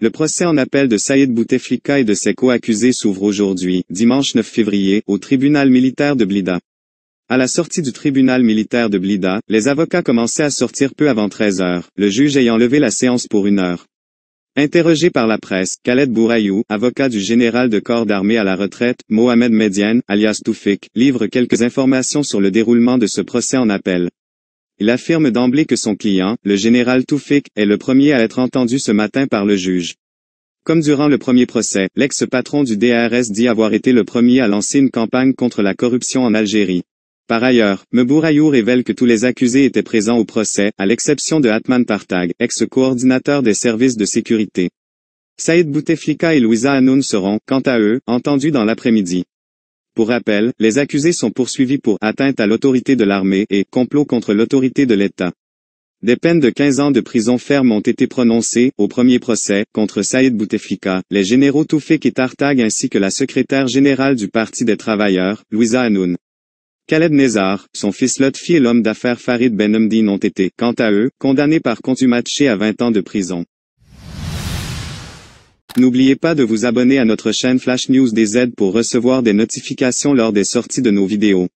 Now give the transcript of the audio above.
Le procès en appel de Saïd Bouteflika et de ses co-accusés s'ouvre aujourd'hui, dimanche 9 février, au tribunal militaire de Blida. À la sortie du tribunal militaire de Blida, les avocats commençaient à sortir peu avant 13 heures, le juge ayant levé la séance pour une heure. Interrogé par la presse, Khaled Bourayou, avocat du général de corps d'armée à la retraite, Mohamed Median, alias Toufik, livre quelques informations sur le déroulement de ce procès en appel. Il affirme d'emblée que son client, le général Toufik, est le premier à être entendu ce matin par le juge. Comme durant le premier procès, l'ex-patron du DRS dit avoir été le premier à lancer une campagne contre la corruption en Algérie. Par ailleurs, Mebourayou révèle que tous les accusés étaient présents au procès, à l'exception de Atman Tartag, ex-coordinateur des services de sécurité. Saïd Bouteflika et Louisa Hanoun seront, quant à eux, entendus dans l'après-midi. Pour rappel, les accusés sont poursuivis pour atteinte à l'autorité de l'armée et complot contre l'autorité de l'État. Des peines de 15 ans de prison ferme ont été prononcées au premier procès contre Saïd Bouteflika, les généraux Toufik et Tartag ainsi que la secrétaire générale du Parti des travailleurs, Louisa Hanoun. Khaled Nezar, son fils Lotfi et l'homme d'affaires Farid Ben ont été, quant à eux, condamnés par contumaché à 20 ans de prison. N'oubliez pas de vous abonner à notre chaîne Flash News DZ pour recevoir des notifications lors des sorties de nos vidéos.